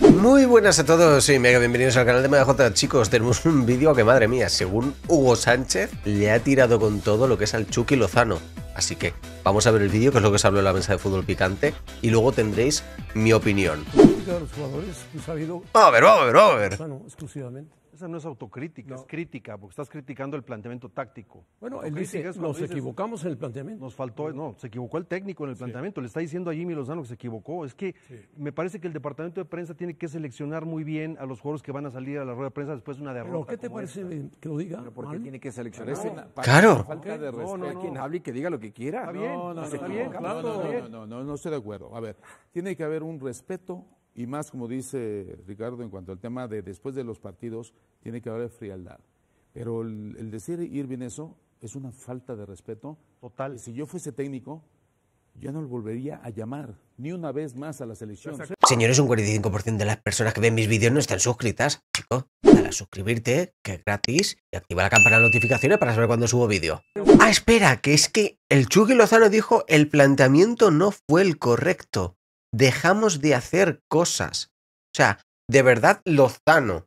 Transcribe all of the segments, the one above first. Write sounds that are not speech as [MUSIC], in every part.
Muy buenas a todos y bienvenidos al canal de MJ. Chicos, tenemos un vídeo que, madre mía, según Hugo Sánchez, le ha tirado con todo lo que es al Chucky Lozano. Así que vamos a ver el vídeo, que es lo que os habló en la mesa de fútbol picante, y luego tendréis mi opinión. A ver, vamos a ver, a ver. Esa no es autocrítica, es crítica, porque estás criticando el planteamiento táctico. Bueno, él dice, es nos equivocamos en el planteamiento. Nos faltó, no, se equivocó el técnico en el planteamiento. Le está diciendo a Jimmy Lozano que se equivocó. Es que me parece que el departamento de prensa tiene que seleccionar muy bien a los jugadores que van a salir a la rueda de prensa después de una derrota. ¿Pero qué te parece que lo diga? ¿Pero ¿Por tiene que seleccionar? No. no claro. Falta de respeto no, a quien hable y que diga lo que quiera. no no no, no, no no No, no, no, no estoy de acuerdo. A ver, tiene que haber un respeto y más, como dice Ricardo, en cuanto al tema de después de los partidos, tiene que haber frialdad. Pero el, decir decir Irving eso es una falta de respeto. Total. si yo fuese técnico, yo no lo volvería a llamar ni una vez más a la selección. Señores, un 45% de las personas que ven mis vídeos no están suscritas, Chico, para a suscribirte, que es gratis, y activa la campana de notificaciones para saber cuándo subo vídeo. Ah, espera, que es que el Chucky Lozano dijo el planteamiento no fue el correcto dejamos de hacer cosas. O sea, de verdad Lozano,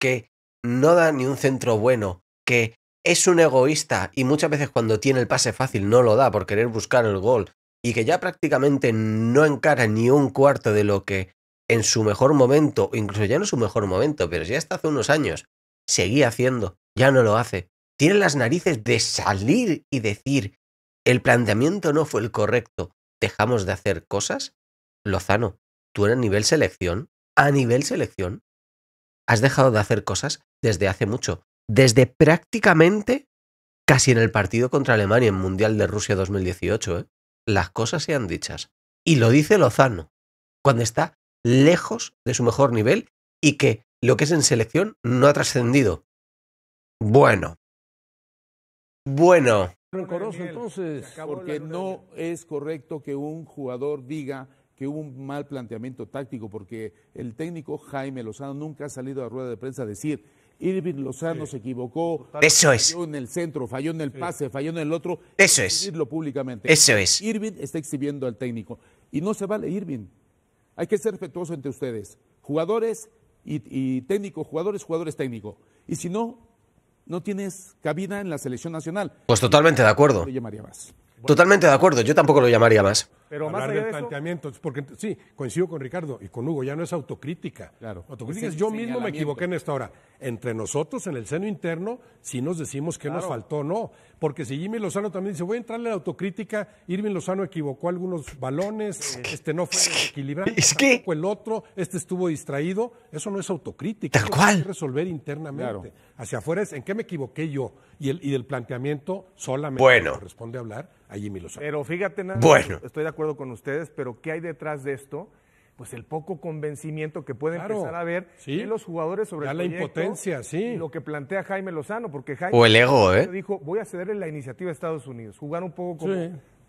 que no da ni un centro bueno, que es un egoísta y muchas veces cuando tiene el pase fácil no lo da por querer buscar el gol y que ya prácticamente no encara ni un cuarto de lo que en su mejor momento, incluso ya no su mejor momento, pero ya hasta hace unos años, seguía haciendo, ya no lo hace. Tiene las narices de salir y decir, el planteamiento no fue el correcto, dejamos de hacer cosas. Lozano, tú a nivel selección, a nivel selección, has dejado de hacer cosas desde hace mucho, desde prácticamente casi en el partido contra Alemania en Mundial de Rusia 2018. ¿eh? Las cosas sean dichas. Y lo dice Lozano, cuando está lejos de su mejor nivel y que lo que es en selección no ha trascendido. Bueno. Bueno. Reconozco entonces, porque no es correcto que un jugador diga que hubo un mal planteamiento táctico, porque el técnico Jaime Lozano nunca ha salido a rueda de prensa a decir, Irving Lozano se equivocó, Eso en el centro, falló en el pase, falló en el otro. Eso es. Decirlo públicamente. Eso es. Irving está exhibiendo al técnico. Y no se vale Irving. Hay que ser respetuoso entre ustedes. Jugadores y, y técnico, jugadores, jugadores técnico. Y si no, no tienes cabida en la selección nacional. Pues totalmente de acuerdo. llamaría más. Totalmente de acuerdo, yo tampoco lo llamaría más. Pero hablar del planteamiento, porque sí, coincido con Ricardo y con Hugo, ya no es autocrítica. Claro. Autocrítica es, yo mismo me equivoqué en esta hora. Entre nosotros, en el seno interno, si nos decimos que nos faltó, no. Porque si Jimmy Lozano también dice, voy a entrarle a la autocrítica, Irving Lozano equivocó algunos balones, este no fue equilibrado, es el otro, este estuvo distraído, eso no es autocrítica. Tal cual. resolver internamente. Hacia afuera es en qué me equivoqué yo. Y el, y del planteamiento solamente bueno. corresponde hablar a Jimmy Lozano. Pero fíjate nada, bueno. estoy de acuerdo acuerdo con ustedes, pero ¿qué hay detrás de esto? Pues el poco convencimiento que puede empezar a ver sí. los jugadores sobre la impotencia, sí. lo que plantea Jaime Lozano, porque Jaime el ¿eh? dijo, voy a cederle la iniciativa a Estados Unidos, jugar un poco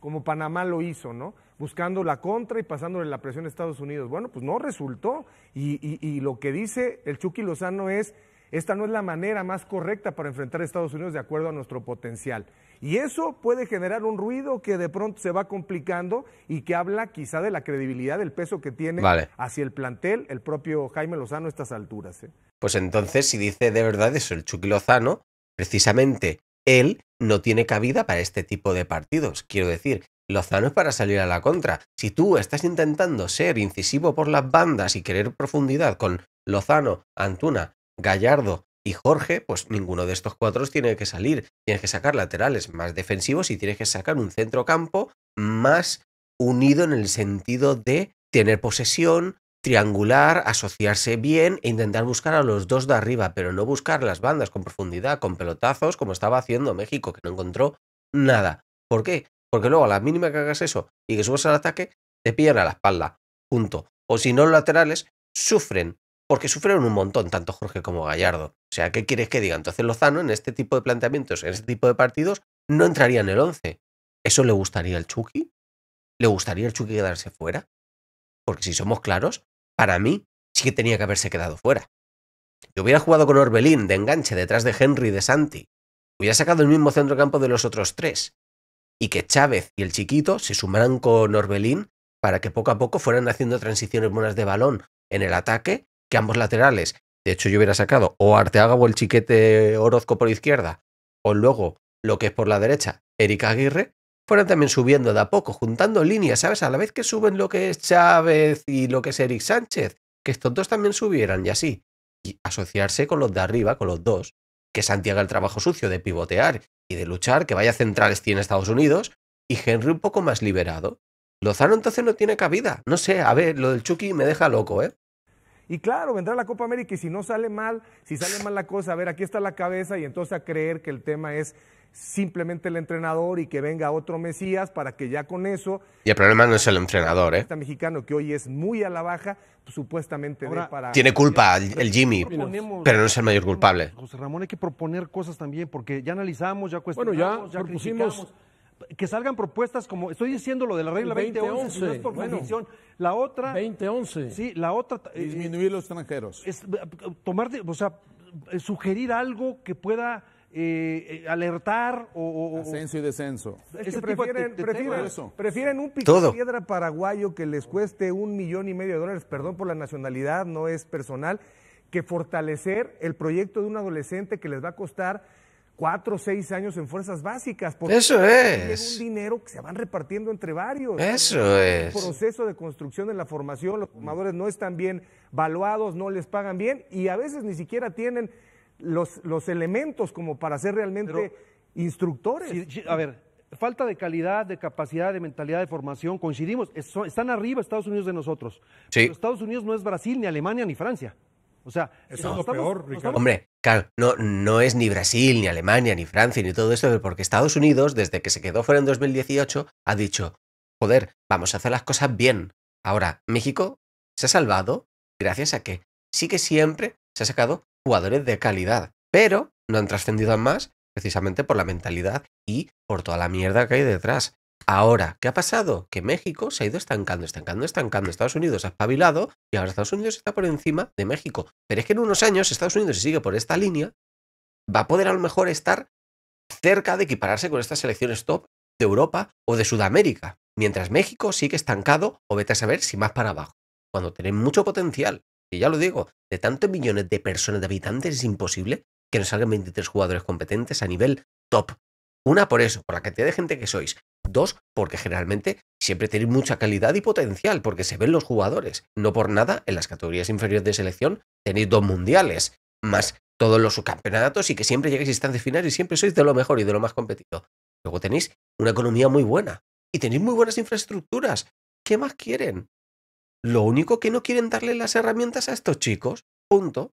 como, Panamá lo hizo, ¿no? Buscando la contra y pasándole la presión a Estados Unidos. Bueno, pues no resultó. Y, y lo que dice el Chucky Lozano es, esta no es la manera más correcta para enfrentar a Estados Unidos de acuerdo a nuestro potencial. Y eso puede generar un ruido que de pronto se va complicando y que habla quizá de la credibilidad, del peso que tiene hacia el plantel el propio Jaime Lozano a estas alturas. ¿eh? Pues entonces, si dice de verdad eso el Chucky Lozano, precisamente él no tiene cabida para este tipo de partidos. Quiero decir, Lozano es para salir a la contra. Si tú estás intentando ser incisivo por las bandas y querer profundidad con Lozano, Antuna Gallardo y Jorge, pues ninguno de estos cuatro tiene que salir. Tienes que sacar laterales más defensivos y tienes que sacar un centrocampo más unido en el sentido de tener posesión, triangular, asociarse bien e intentar buscar a los dos de arriba, pero no buscar las bandas con profundidad, con pelotazos, como estaba haciendo México, que no encontró nada. ¿Por qué? Porque luego a la mínima que hagas eso y que subas al ataque, te pillan a la espalda. Punto. O si no, los laterales sufren porque sufrieron un montón, tanto Jorge como Gallardo. O sea, ¿qué quieres que diga? Entonces Lozano en este tipo de planteamientos, en este tipo de partidos, no entraría en el 11. ¿Eso le gustaría al Chucky? ¿Le gustaría al Chucky quedarse fuera? Porque si somos claros, para mí sí que tenía que haberse quedado fuera. Yo hubiera jugado con Orbelín de enganche detrás de Henry de Santi. Hubiera sacado el mismo centrocampo de los otros tres. Y que Chávez y el Chiquito se sumaran con Orbelín para que poco a poco fueran haciendo transiciones buenas de balón en el ataque que ambos laterales, de hecho yo hubiera sacado o Arteaga o el chiquete Orozco por izquierda, o luego lo que es por la derecha, Erika Aguirre, fueran también subiendo de a poco, juntando líneas, ¿sabes? A la vez que suben lo que es Chávez y lo que es Eric Sánchez, que estos dos también subieran y así. Y asociarse con los de arriba, con los dos, que Santiago el trabajo sucio de pivotear y de luchar, que vaya centrales en Estados Unidos, y Henry un poco más liberado. Lozano entonces no tiene cabida. No sé, a ver, lo del Chucky me deja loco, ¿eh? Y claro, vendrá la Copa América y si no sale mal, si sale mal la cosa, a ver, aquí está la cabeza y entonces a creer que el tema es simplemente el entrenador y que venga otro Mesías para que ya con eso... Y el problema no es el entrenador, ¿eh? Este mexicano que hoy es muy a la baja, supuestamente para... Tiene culpa el, Jimmy, pero no es el mayor culpable. José Ramón, hay que proponer cosas también, porque ya analizamos, ya cuestionamos, ya, propusimos que salgan propuestas como, estoy diciendo lo de la regla 2011, 20, La otra... 2011. Sí, la otra... Eh, disminuir los extranjeros. Es, tomar, o sea, eh, sugerir algo que pueda... Eh, alertar o, ascenso y descenso. prefieren, prefieren, un pico de piedra paraguayo que les cueste un millón y medio de dólares, perdón por la nacionalidad, no es personal, que fortalecer el proyecto de un adolescente que les va a costar cuatro o seis años en fuerzas básicas. Porque Eso es. Un dinero que se van repartiendo entre varios. Eso es. El proceso de construcción de la formación, los formadores no están bien valuados, no les pagan bien y a veces ni siquiera tienen los, los elementos como para ser realmente instructores. a ver, falta de calidad, de capacidad, de mentalidad, de formación, coincidimos, están arriba Estados Unidos de nosotros. Estados Unidos no es Brasil, ni Alemania, ni Francia. O sea, es peor, Hombre, claro, no, no es ni Brasil, ni Alemania, ni Francia, ni todo esto, porque Estados Unidos, desde que se quedó fuera en 2018, ha dicho, joder, vamos a hacer las cosas bien. Ahora, México se ha salvado gracias a que sí que siempre se ha sacado jugadores de calidad, pero no han trascendido más precisamente por la mentalidad y por toda la mierda que hay detrás. Ahora, ¿qué ha pasado? Que México se ha ido estancando, estancando, estancando. Estados Unidos ha espabilado y ahora Estados Unidos está por encima de México. Pero es que en unos años Estados Unidos, si sigue por esta línea, va a poder a lo mejor estar cerca de equipararse con estas selecciones top de Europa o de Sudamérica, mientras México sigue estancado o vete a saber si más para abajo, cuando tenéis mucho potencial. Y ya lo digo, de tantos millones de personas, de habitantes, es imposible que nos salgan 23 jugadores competentes a nivel top. Una por eso, por la cantidad de gente que sois. Dos, porque generalmente siempre tenéis mucha calidad y potencial, porque se ven los jugadores. No por nada, en las categorías inferiores de selección tenéis dos mundiales, más todos los subcampeonatos y que siempre llegáis a instancias finales y siempre sois de lo mejor y de lo más competido. Luego tenéis una economía muy buena y tenéis muy buenas infraestructuras. ¿Qué más quieren? Lo único que no quieren darle las herramientas a estos chicos, punto.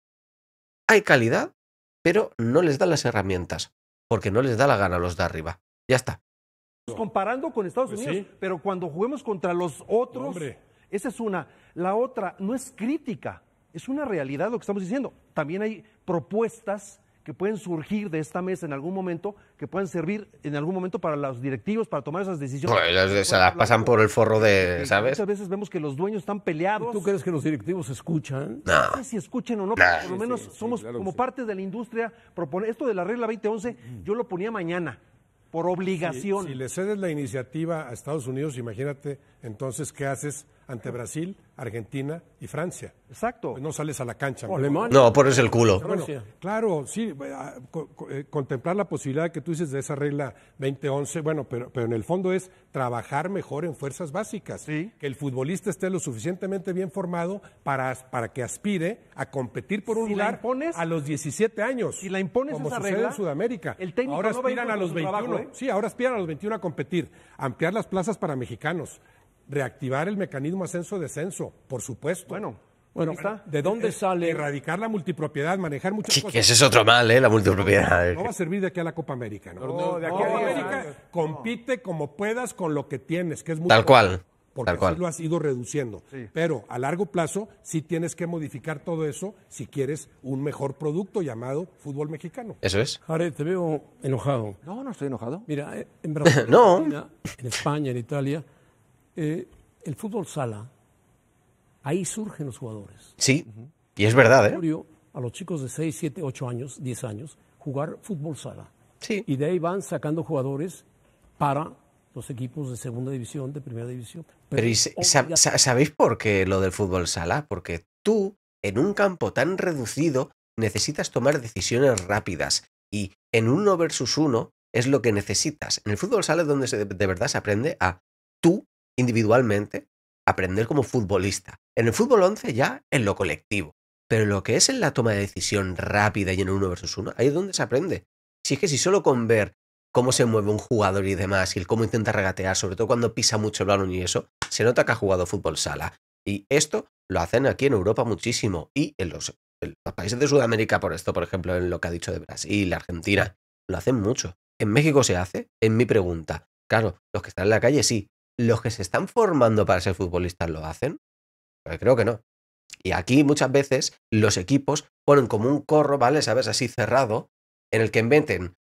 Hay calidad, pero no les dan las herramientas, porque no les da la gana a los de arriba. Ya está comparando con Estados pues Unidos, pero cuando juguemos contra los otros, esa es una. La otra no es crítica, es una realidad lo que estamos diciendo. También hay propuestas que pueden surgir de esta mesa en algún momento, que pueden servir en algún momento para los directivos, para tomar esas decisiones. Bueno, se pasan por el forro de, ¿sabes? Muchas veces vemos que los dueños están peleados. ¿Tú crees que los directivos escuchan? No. si escuchen o no, por lo menos somos como parte de la industria. Propone... Esto de la regla 2011, yo lo ponía mañana por obligación. Si, le cedes la iniciativa a Estados Unidos, imagínate entonces qué haces ante Brasil, Argentina y Francia. Exacto. no sales a la cancha. No, pones el culo. claro, sí, eh, ah, eh, contemplar la posibilidad que tú dices de esa regla 2011, bueno, pero, pero en el fondo es trabajar mejor en fuerzas básicas. Que el futbolista esté lo suficientemente bien formado para, para que aspire a competir por un lugar impones, a los 17 años. ¿Y la impones como sucede en Sudamérica. ahora aspiran a, los 21. ¿eh? Sí, ahora aspiran a los 21 a competir, ampliar las plazas para mexicanos reactivar el mecanismo ascenso-descenso, por supuesto. Bueno, bueno, ¿de dónde sale? Erradicar la multipropiedad, manejar muchas cosas. Que ese es otro mal, ¿eh? La multipropiedad. No va a servir de aquí a la Copa América, ¿no? de de Copa América compite como puedas con lo que tienes, que es muy Tal cual. Porque Tal cual. lo has ido reduciendo. Pero a largo plazo sí tienes que modificar todo eso si quieres un mejor producto llamado fútbol mexicano. Eso es. Jared, te veo enojado. No, no estoy enojado. Mira, eh, en [LAUGHS] en España, en Italia eh, el fútbol sala, ahí surgen los jugadores. Sí, y es verdad, ¿eh? A los chicos de 6, 7, 8 años, 10 años, jugar fútbol sala. Sí. Y de ahí van sacando jugadores para los equipos de segunda división, de primera división. Pero, ¿sabéis por qué lo del fútbol sala? Porque tú, en un campo tan reducido, necesitas tomar decisiones rápidas. Y en uno versus uno es lo que necesitas. En el fútbol sala es donde de verdad se aprende a tú individualmente, aprender como futbolista. En el fútbol 11 ya en lo colectivo. Pero lo que es en la toma de decisión rápida y en el uno versus uno, ahí es donde se aprende. Si es que si solo con ver cómo se mueve un jugador y demás, y cómo intenta regatear, sobre todo cuando pisa mucho el balón y eso, se nota que ha jugado fútbol sala. Y esto lo hacen aquí en Europa muchísimo y en los, países de Sudamérica, por esto, por ejemplo, en lo que ha dicho de Brasil, la Argentina, lo hacen mucho. En México se hace, en mi pregunta. Claro, los que están en la calle sí, los que se están formando para ser futbolistas lo hacen? Pues creo que no. Y aquí muchas veces los equipos ponen como un corro, ¿vale? ¿Sabes? Así cerrado, en el que inventen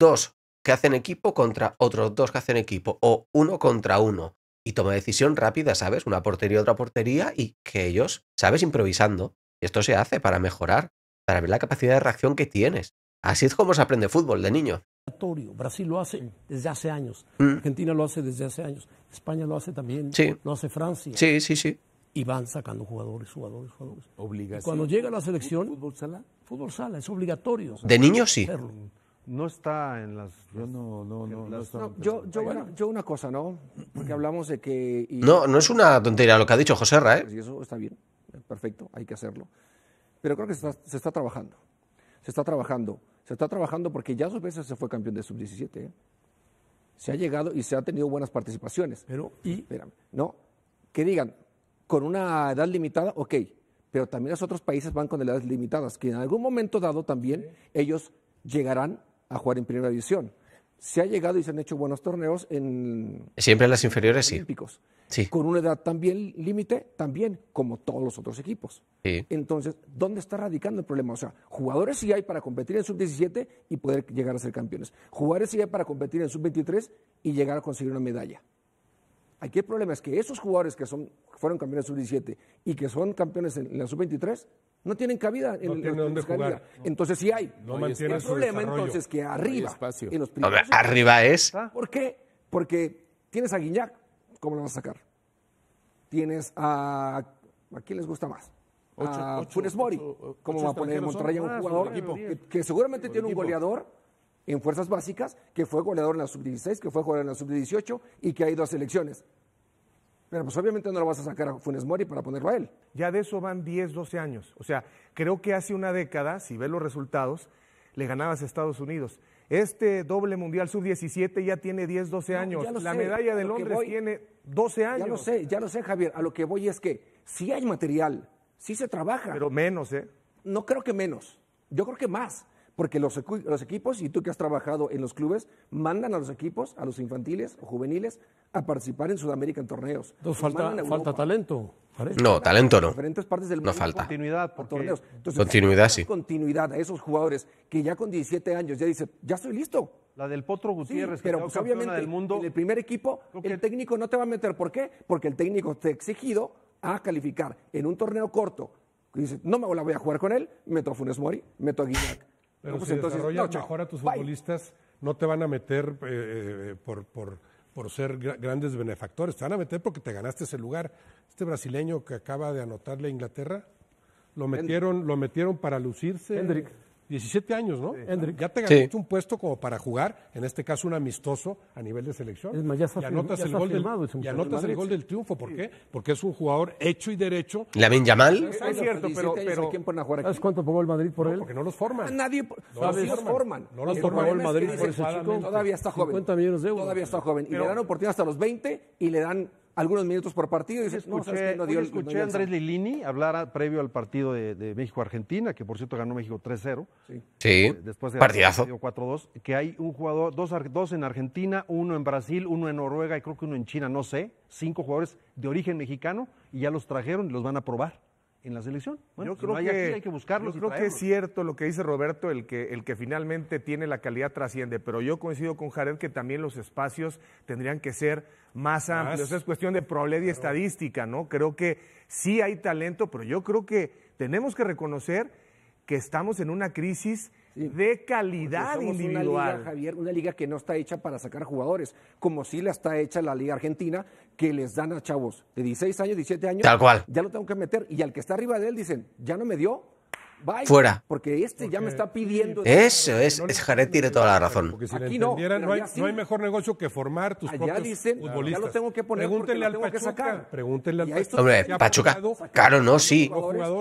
dos que hacen equipo contra otros dos que hacen equipo, o uno contra uno, y toma decisión rápida, ¿sabes? Una portería, otra portería, y que ellos, ¿sabes? Improvisando. Y esto se hace para mejorar, para ver la capacidad de reacción que tienes. Así es como se aprende fútbol de niño. Brasil lo hace desde hace años, mm. Argentina lo hace desde hace años, España lo hace también, sí. lo hace Francia. Sí, sí, sí. Y van sacando jugadores, jugadores, jugadores. Obligación. cuando llega la selección... ¿Fútbol sala? Fútbol sala, es obligatorio. De niño sí. No está en las. Yo no, no, no. yo, yo, yo, una cosa, ¿no? Porque hablamos de que. no, no es una tontería lo que ha dicho José Ra, ¿eh? Pues, y eso está bien, perfecto, hay que hacerlo. Pero creo que se está, se está trabajando. Se está trabajando. Se está trabajando porque ya dos veces se fue campeón de sub-17. ¿eh? Se ha llegado y se ha tenido buenas participaciones. Pero, ¿y? Espérame, no, que digan, con una edad limitada, ok, pero también los otros países van con edades limitadas, que en algún momento dado también ellos llegarán a jugar en primera división se ha llegado y se han hecho buenos torneos en... Siempre en las inferiores, olímpicos. sí. Con una edad también límite, también, como todos los otros equipos. Entonces, ¿dónde está radicando el problema? O sea, jugadores sí hay para competir en sub-17 y poder llegar a ser campeones. Jugadores sí hay para competir en sub-23 y llegar a conseguir una medalla. Aquí el problema es que esos jugadores que son, fueron campeones sub-17 y que son campeones en, la sub-23 no tienen cabida en el, Entonces sí hay. el problema entonces que arriba, en los primeros, arriba es. ¿Ah? ¿Por qué? Porque tienes a Guiñac, ¿cómo lo vas a sacar? Tienes a ¿a quién les gusta más? a Funes ¿cómo va a poner Monterrey a un jugador que seguramente tiene un goleador? en fuerzas básicas, que fue goleador en la sub-16, que fue goleador en la sub-18 y que ha ido a selecciones. Pero pues obviamente no lo vas a sacar a Funes Mori para ponerlo a él. Ya de eso van 10, 12 años. O sea, creo que hace una década, si ves los resultados, le ganabas a Estados Unidos. Este doble mundial sub-17 ya tiene 10, 12 años. La medalla de Londres tiene 12 años. Ya lo sé, ya lo sé, Javier. A lo que voy es que sí hay material, sí se trabaja. Pero menos, ¿eh? No creo que menos. Yo creo que más porque los, equipos, y tú que has trabajado en los clubes, mandan a los equipos, a los infantiles o juveniles, a participar en Sudamérica en torneos. Entonces falta, talento. No, talento no. Diferentes partes del no falta. Continuidad por torneos. continuidad, sí. Continuidad a esos jugadores que ya con 17 años ya dicen, ya estoy listo. La del Potro Gutiérrez, pero que pues, obviamente del mundo, el primer equipo, el técnico no te va a meter. ¿Por qué? Porque el técnico te ha exigido a calificar en un torneo corto. Dice, no me la voy a jugar con él, meto a Funes Mori, meto a pero pues si entonces, mejor a tus futbolistas, no te van a meter eh, eh, por, por, por, ser grandes benefactores, te van a meter porque te ganaste ese lugar. Este brasileño que acaba de anotarle a Inglaterra, lo metieron, lo metieron para lucirse. 17 años, ¿no? ya te ganaste un puesto como para jugar, en este caso un amistoso a nivel de selección. Es más, ya, y anotas, ya el, gol del, y anotas el gol del triunfo. ¿Por qué? Porque es un jugador hecho y derecho. La Yamal? Es, es cierto, pero, ¿quién pone a jugar ¿Sabes cuánto pagó el Madrid por él? Porque no los forman. Nadie no los forman. No los forman. el Madrid por ese chico. Todavía está joven. 50 millones de euros. Todavía está joven. Y le dan oportunidad hasta los 20 y le dan algunos minutos por partido. Y dices, no, escuché, escuché a Andrés Lilini hablar previo al partido de, México-Argentina, que por cierto ganó México 3-0. Sí. Eh, después de partidazo. 4-2. Que hay un jugador, dos, dos en Argentina, uno en Brasil, uno en Noruega y creo que uno en China, no sé. Cinco jugadores de origen mexicano y ya los trajeron y los van a probar en la selección. Bueno, yo creo que hay que buscarlos. Yo creo que es cierto lo que dice Roberto, el que, el que finalmente tiene la calidad trasciende, pero yo coincido con Jared que también los espacios tendrían que ser más amplios. Es cuestión de probabilidad y estadística, ¿no? Creo que sí hay talento, pero yo creo que tenemos que reconocer que estamos en una crisis de calidad individual. Una liga, Javier, una liga que no está hecha para sacar jugadores, como sí la está hecha la Liga Argentina, que les dan a chavos de 16 años, 17 años. Tal cual. Ya lo tengo que meter. Y al que está arriba de él dicen, ya no me dio, fuera. Porque este ya me está pidiendo. Eso es, tiene toda la razón. Porque si Aquí no, no hay, mejor negocio que formar tus propios dicen, Ya lo tengo que poner pregúntenle al sacar. Pregúntenle al Pachuca. Hombre, Pachuca, claro, no, sí.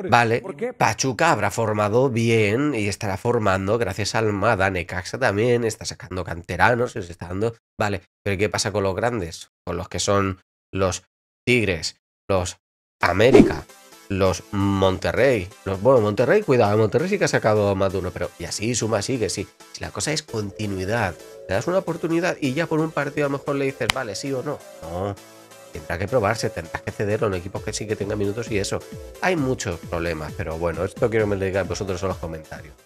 Vale, Pachuca habrá formado bien y estará formando gracias al Mada Necaxa también, está sacando canteranos, se está dando. Vale, pero ¿qué pasa con los grandes? Con los que son los Tigres, los América, los Monterrey. Los, bueno, Monterrey, cuidado, Monterrey sí que ha sacado más de uno, pero y así suma, sigue, sí. Si la cosa es continuidad, te das una oportunidad y ya por un partido a lo mejor le dices, vale, sí o no. No, tendrá que probarse, tendrá que cederlo en equipos que sí que tengan minutos y eso. Hay muchos problemas, pero bueno, esto quiero me vosotros en los comentarios.